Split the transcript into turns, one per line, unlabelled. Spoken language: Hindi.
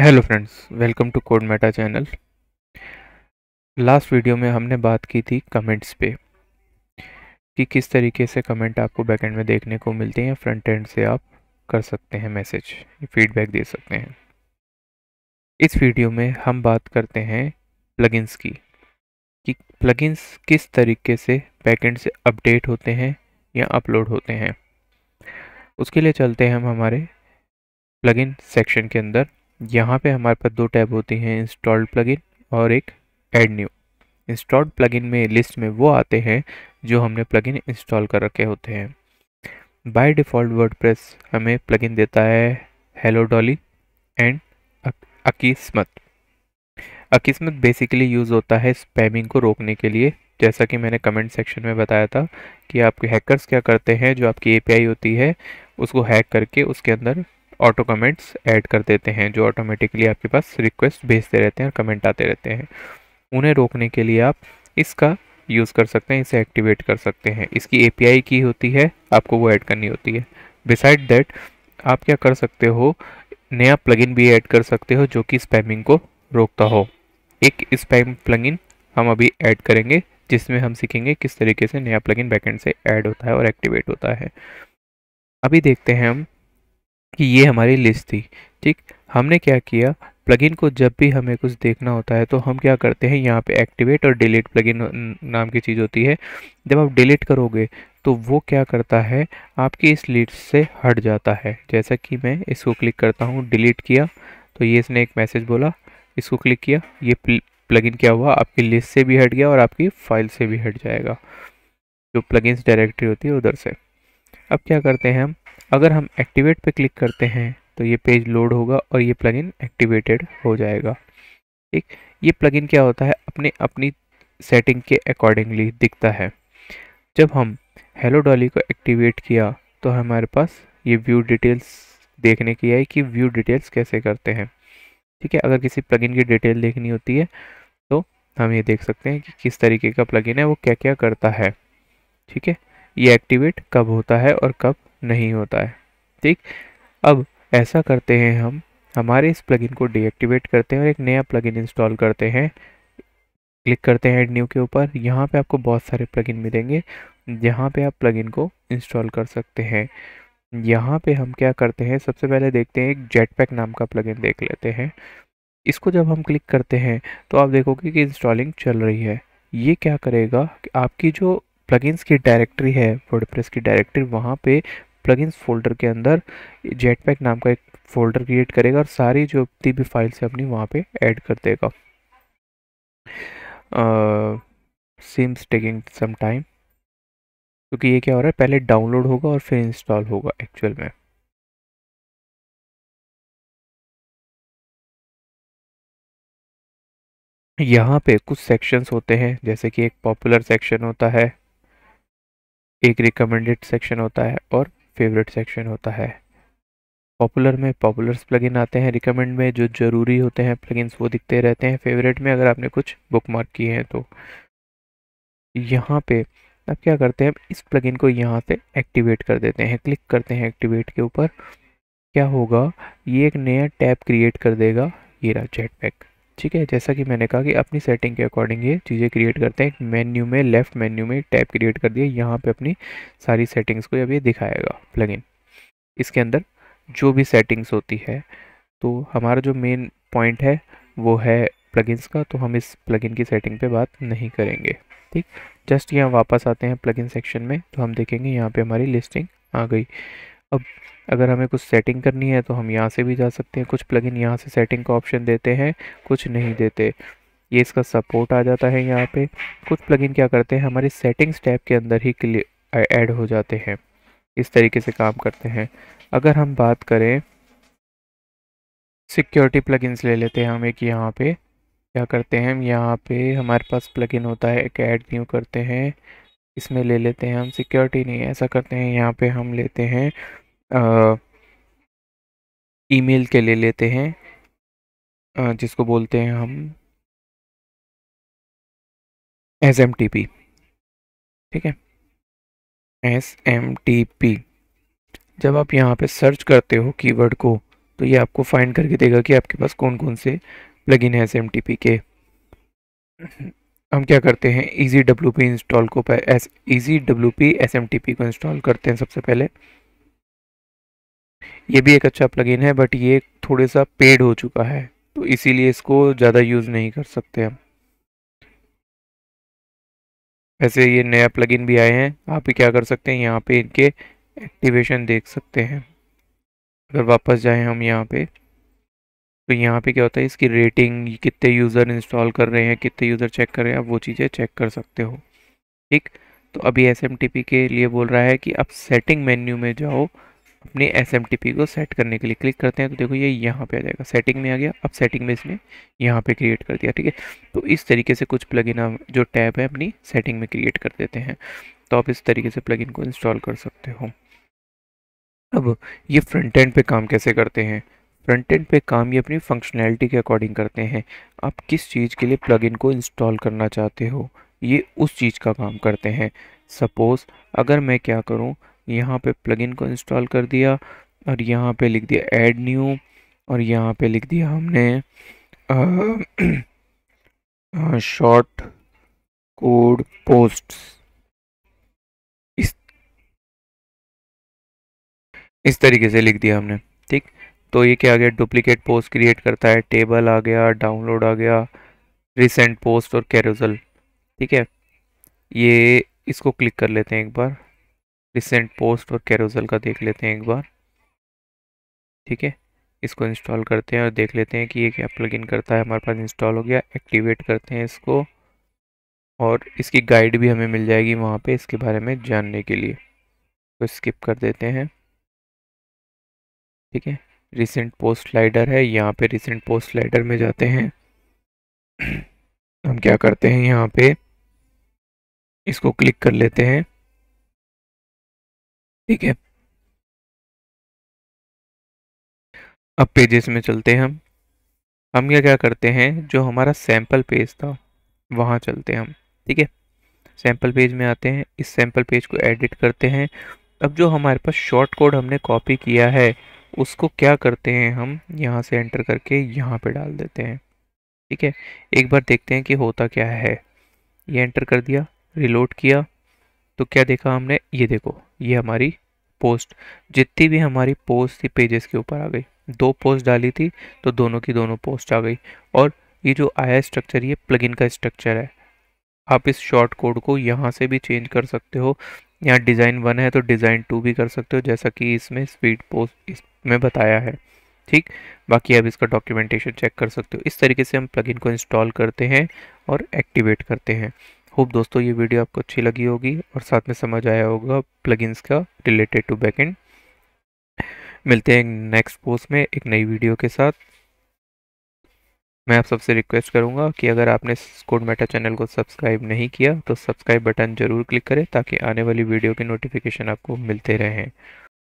hello friends welcome to Code Meta channel last video में हमने बात की थी कमेंट्स पे कि किस तरीके से कमेंट आपको बैकएंड में देखने को मिलते हैं या फ्रंट एंड से आप कर सकते हैं मैसेज फीडबैक दे सकते हैं इस वीडियो में हम बात करते हैं प्लगइन्स की कि प्लगइन्स किस तरीके से बैकएंड से अपडेट होते हैं या अपलोड होते हैं उसके लिए चलते हैं हम हमारे प्लगइन सेक्शन के अंदर यहाँ पे हमारे पास दो टैब होती हैं इंस्टॉल्ड प्लगइन और एक एड न्यू इंस्टॉल्ड प्लगइन में लिस्ट में वो आते हैं जो हमने प्लगइन इंस्टॉल कर रखे होते हैं बाय डिफ़ॉल्ट वर्डप्रेस हमें प्लगइन देता है hello Dolly and Akismet Akismet basically use होता है स्पैमिंग को रोकने के लिए जैसा कि मैंने कमेंट सेक्शन में बताया था कि आपके हैकर्स क्या करते हैं जो आपकी एपीआई होती है उसको हैक करके उसके अंदर ऑटो कमेंट्स ऐड कर देते हैं जो ऑटोमेटिकली आपके पास रिक्वेस्ट भेजते रहते हैं और कमेंट आते रहते हैं उन्हें रोकने के लिए आप इसका यूज़ कर सकते हैं इसे एक्टिवेट कर सकते हैं इसकी एपीआई की होती है आपको वो ऐड करनी होती है बिसाइड दैट आप क्या कर सकते हो नया प्लगइन भी ऐड कर सकते हो जो कि स्पैमिंग को रोकता हो एक स्पैम प्लगइन हम अभी ऐड करेंगे जिसमें हम सीखेंगे किस तरीके से नया प्लगइन बैकेंड से ऐड होता है और एक्टिवेट होता है अभी देखते हैं हम कि ये हमारी लिस्ट थी ठीक हमने क्या किया प्लगइन को जब भी हमें कुछ देखना होता है तो हम क्या करते हैं यहाँ पे एक्टिवेट और डिलीट प्लगइन नाम की चीज़ होती है जब आप डिलीट करोगे तो वो क्या करता है आपकी इस लिस्ट से हट जाता है जैसा कि मैं इसको क्लिक करता हूँ डिलीट किया तो ये इसने एक मैसेज बोला इसको क्लिक किया ये प्लगइन क्या हुआ आपकी लिस्ट से भी हट गया और आपकी फाइल से भी हट जाएगा जो प्लगइन्स डायरेक्टरी होती है उधर से अब क्या करते हैं हम अगर हम एक्टिवेट पे क्लिक करते हैं तो ये पेज लोड होगा और ये प्लगइन एक्टिवेटेड हो जाएगा ठीक ये प्लगइन क्या होता है अपने अपनी सेटिंग के अकॉर्डिंगली दिखता है जब हम हेलो डॉली को एक्टिवेट किया तो हमारे पास ये व्यू डिटेल्स देखने की आई कि व्यू डिटेल्स कैसे करते हैं ठीक है अगर किसी प्लगइन की डिटेल देखनी होती है तो हम ये देख सकते हैं कि किस तरीके का प्लगइन है वो क्या क्या करता है ठीक है ये एक्टिवेट कब होता है और कब नहीं होता है ठीक अब ऐसा करते हैं हम हमारे इस प्लगइन को डीएक्टिवेट करते हैं और एक नया प्लगइन इंस्टॉल करते हैं क्लिक करते हैं एड न्यू के ऊपर यहाँ पे आपको बहुत सारे प्लगइन मिलेंगे जहाँ पे आप प्लगइन को इंस्टॉल कर सकते हैं यहाँ पे हम क्या करते हैं सबसे पहले देखते हैं एक जेट पैक नाम का प्लगइन देख लेते हैं इसको जब हम क्लिक करते हैं तो आप देखोगे कि इंस्टॉलिंग चल रही है ये क्या करेगा कि आपकी जो प्लगइन्स की डायरेक्टरी है वर्डप्रेस की डायरेक्टरी वहाँ पे प्लगइन्स फोल्डर के अंदर जेटपैक नाम का एक फोल्डर क्रिएट करेगा और सारी जो जितनी भी फाइल्स है अपनी वहाँ पे ऐड कर देगा सिम्स टेकिंग सम टाइम क्योंकि ये क्या हो रहा है पहले डाउनलोड होगा और फिर इंस्टॉल होगा एक्चुअल में यहाँ पे कुछ सेक्शंस होते हैं जैसे कि एक पॉपुलर सेक्शन होता है एक रिकमेंडेड सेक्शन होता है और फेवरेट सेक्शन होता है पॉपुलर में पॉपुलर्स प्लगइन आते हैं रिकमेंड में जो ज़रूरी होते हैं प्लगइन्स वो दिखते रहते हैं फेवरेट में अगर आपने कुछ बुक मार्क किए हैं तो यहाँ पे अब क्या करते हैं इस प्लगइन को यहाँ से एक्टिवेट कर देते हैं क्लिक करते हैं एक्टिवेट के ऊपर क्या होगा ये एक नया टैब क्रिएट कर देगा ये रहा जेट पैक ठीक है जैसा कि मैंने कहा कि अपनी सेटिंग के अकॉर्डिंग ये चीज़ें क्रिएट करते हैं मेन्यू में लेफ़्ट मेन्यू में टैब क्रिएट कर दिया यहाँ पे अपनी सारी सेटिंग्स को अभी दिखाएगा प्लगइन इसके अंदर जो भी सेटिंग्स होती है तो हमारा जो मेन पॉइंट है वो है प्लगइन्स का तो हम इस प्लगइन की सेटिंग पे बात नहीं करेंगे ठीक जस्ट यहाँ वापस आते हैं प्लगइन सेक्शन में तो हम देखेंगे यहाँ पे हमारी लिस्टिंग आ गई अब अगर हमें कुछ सेटिंग करनी है तो हम यहाँ से भी जा सकते हैं कुछ प्लगइन यहाँ से सेटिंग का ऑप्शन देते हैं कुछ नहीं देते ये इसका सपोर्ट आ जाता है यहाँ पे कुछ प्लगइन क्या करते हैं हमारे सेटिंग्स टैब के अंदर ही ऐड हो जाते हैं इस तरीके से काम करते हैं अगर हम बात करें सिक्योरिटी प्लगइन्स ले लेते हैं हम एक यहाँ पे क्या करते हैं हम यहाँ पे हमारे पास प्लगइन होता है एक ऐड न्यू करते हैं इसमें ले लेते हैं हम सिक्योरिटी नहीं ऐसा करते हैं यहाँ पे हम लेते हैं ईमेल के ले लेते हैं जिसको बोलते हैं हम एस एम टी पी ठीक है एस एम टी पी जब आप यहाँ पे सर्च करते हो कीवर्ड को तो ये आपको फाइंड करके देगा कि आपके पास कौन कौन से प्लगइन है एस एम टी पी के हम क्या करते हैं ईजी डब्ल्यू पी इंस्टॉल को S easy W P S M T P को इंस्टॉल करते हैं सबसे पहले ये भी एक अच्छा प्लगइन है बट ये थोड़ा सा पेड हो चुका है तो इसीलिए इसको ज़्यादा यूज़ नहीं कर सकते हम ऐसे ये नया प्लगइन भी आए हैं आप क्या कर सकते हैं यहाँ पे इनके एक्टिवेशन देख सकते हैं अगर वापस जाएं हम यहाँ पे तो यहाँ पे क्या होता है इसकी रेटिंग कितने यूज़र इंस्टॉल कर रहे हैं कितने यूज़र चेक कर रहे हैं आप वो चीज़ें चेक कर सकते हो ठीक तो अभी एस के लिए बोल रहा है कि आप सेटिंग मेन्यू में जाओ अपने एस को सेट करने के लिए क्लिक करते हैं तो देखो ये यहाँ पे आ जाएगा सेटिंग में आ गया अब सेटिंग में इसने यहाँ पे क्रिएट कर दिया ठीक है तो इस तरीके से कुछ प्लगइन इन जो टैब है अपनी सेटिंग में क्रिएट कर देते हैं तो आप इस तरीके से प्लगइन को इंस्टॉल कर सकते हो अब ये फ्रंट एंड पे काम कैसे करते हैं फ्रंट एंड पे काम ये अपनी फंक्शनैलिटी के अकॉर्डिंग करते हैं आप किस चीज़ के लिए प्लग को इंस्टॉल करना चाहते हो ये उस चीज़ का काम करते हैं सपोज़ अगर मैं क्या करूँ यहाँ पे प्लगइन को इंस्टॉल कर दिया और यहाँ पे लिख दिया ऐड न्यू और यहाँ पे लिख दिया हमने शॉर्ट कोड पोस्ट इस इस तरीके से लिख दिया हमने ठीक तो ये क्या आ गया डुप्लीकेट पोस्ट क्रिएट करता है टेबल आ गया डाउनलोड आ गया रिसेंट पोस्ट और कैरोजल ठीक है ये इसको क्लिक कर लेते हैं एक बार रिसेंट पोस्ट और कैरोजल का देख लेते हैं एक बार ठीक है इसको इंस्टॉल करते हैं और देख लेते हैं कि ये क्या प्लगइन करता है हमारे पास इंस्टॉल हो गया एक्टिवेट करते हैं इसको और इसकी गाइड भी हमें मिल जाएगी वहाँ पे इसके बारे में जानने के लिए तो स्किप कर देते हैं ठीक है रिसेंट पोस्ट स्लाइडर है यहाँ पे रिसेंट पोस्ट स्लाइडर में जाते हैं हम क्या करते हैं यहाँ पे इसको क्लिक कर लेते हैं ठीक है अब पेजेस में चलते हैं हम हम यह क्या करते हैं जो हमारा सैम्पल पेज था वहाँ चलते हैं हम ठीक है सैम्पल पेज में आते हैं इस सैम्पल पेज को एडिट करते हैं अब जो हमारे पास शॉर्ट कोड हमने कॉपी किया है उसको क्या करते हैं हम यहाँ से एंटर करके यहाँ पे डाल देते हैं ठीक है एक बार देखते हैं कि होता क्या है ये एंटर कर दिया रिलोड किया तो क्या देखा हमने ये देखो ये हमारी पोस्ट जितनी भी हमारी पोस्ट थी पेजेस के ऊपर आ गई दो पोस्ट डाली थी तो दोनों की दोनों पोस्ट आ गई और ये जो आया स्ट्रक्चर ये प्लगइन का स्ट्रक्चर है आप इस शॉर्ट कोड को यहाँ से भी चेंज कर सकते हो यहाँ डिज़ाइन वन है तो डिज़ाइन टू भी कर सकते हो जैसा कि इसमें स्पीड पोस्ट इसमें बताया है ठीक बाकी आप इसका डॉक्यूमेंटेशन चेक कर सकते हो इस तरीके से हम प्लगइन को इंस्टॉल करते हैं और एक्टिवेट करते हैं होप दोस्तों ये वीडियो आपको अच्छी लगी होगी और साथ में समझ आया होगा प्लगइन्स का रिलेटेड टू बैकएंड मिलते हैं नेक्स्ट पोस्ट में एक नई वीडियो के साथ मैं आप सबसे रिक्वेस्ट करूंगा कि अगर आपने स्कोड मेटा चैनल को सब्सक्राइब नहीं किया तो सब्सक्राइब बटन जरूर क्लिक करें ताकि आने वाली वीडियो के नोटिफिकेशन आपको मिलते रहें